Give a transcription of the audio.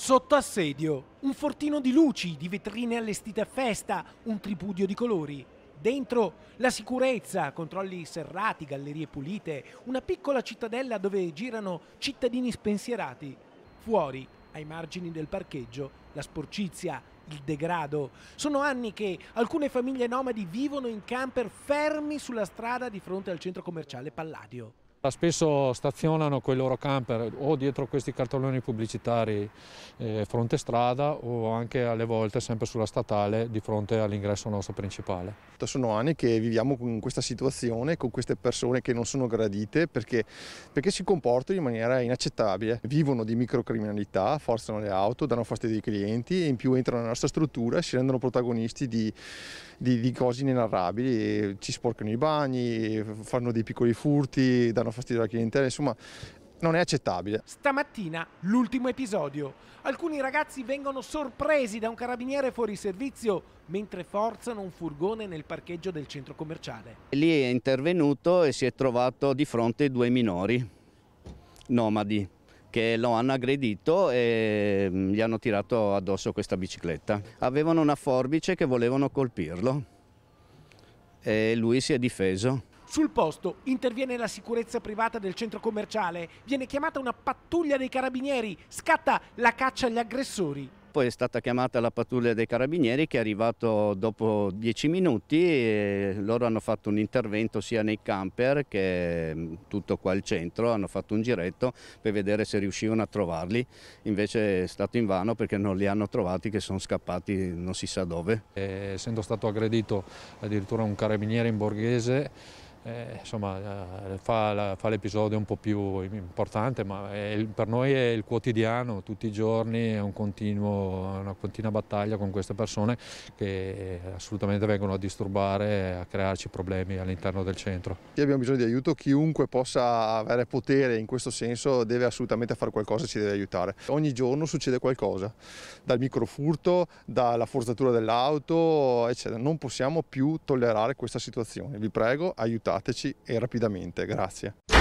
Sotto assedio, un fortino di luci, di vetrine allestite a festa, un tripudio di colori. Dentro la sicurezza, controlli serrati, gallerie pulite, una piccola cittadella dove girano cittadini spensierati. Fuori, ai margini del parcheggio, la sporcizia, il degrado. Sono anni che alcune famiglie nomadi vivono in camper fermi sulla strada di fronte al centro commerciale Palladio. Spesso stazionano con i loro camper o dietro questi cartelloni pubblicitari eh, fronte strada o anche alle volte sempre sulla statale di fronte all'ingresso nostro principale. Sono anni che viviamo con questa situazione, con queste persone che non sono gradite perché, perché si comportano in maniera inaccettabile. Vivono di microcriminalità, forzano le auto, danno fastidio ai clienti e in più entrano nella nostra struttura e si rendono protagonisti di, di, di cose inenarrabili. Ci sporcano i bagni, fanno dei piccoli furti, danno danno fastidio alla clientela, insomma non è accettabile. Stamattina l'ultimo episodio. Alcuni ragazzi vengono sorpresi da un carabiniere fuori servizio mentre forzano un furgone nel parcheggio del centro commerciale. Lì è intervenuto e si è trovato di fronte due minori nomadi che lo hanno aggredito e mm, gli hanno tirato addosso questa bicicletta. Avevano una forbice che volevano colpirlo e lui si è difeso. Sul posto interviene la sicurezza privata del centro commerciale, viene chiamata una pattuglia dei carabinieri, scatta la caccia agli aggressori. Poi è stata chiamata la pattuglia dei carabinieri che è arrivato dopo dieci minuti e loro hanno fatto un intervento sia nei camper che mm, tutto qua al centro, hanno fatto un giretto per vedere se riuscivano a trovarli, invece è stato invano perché non li hanno trovati che sono scappati non si sa dove. Eh, essendo stato aggredito addirittura un carabiniere in borghese eh, insomma, eh, fa, fa l'episodio un po' più importante, ma è, per noi è il quotidiano, tutti i giorni è un continuo, una continua battaglia con queste persone che assolutamente vengono a disturbare, a crearci problemi all'interno del centro. Qui abbiamo bisogno di aiuto, chiunque possa avere potere in questo senso deve assolutamente fare qualcosa e ci deve aiutare. Ogni giorno succede qualcosa, dal microfurto, dalla forzatura dell'auto, eccetera. Non possiamo più tollerare questa situazione, vi prego aiutate contattateci e rapidamente, grazie.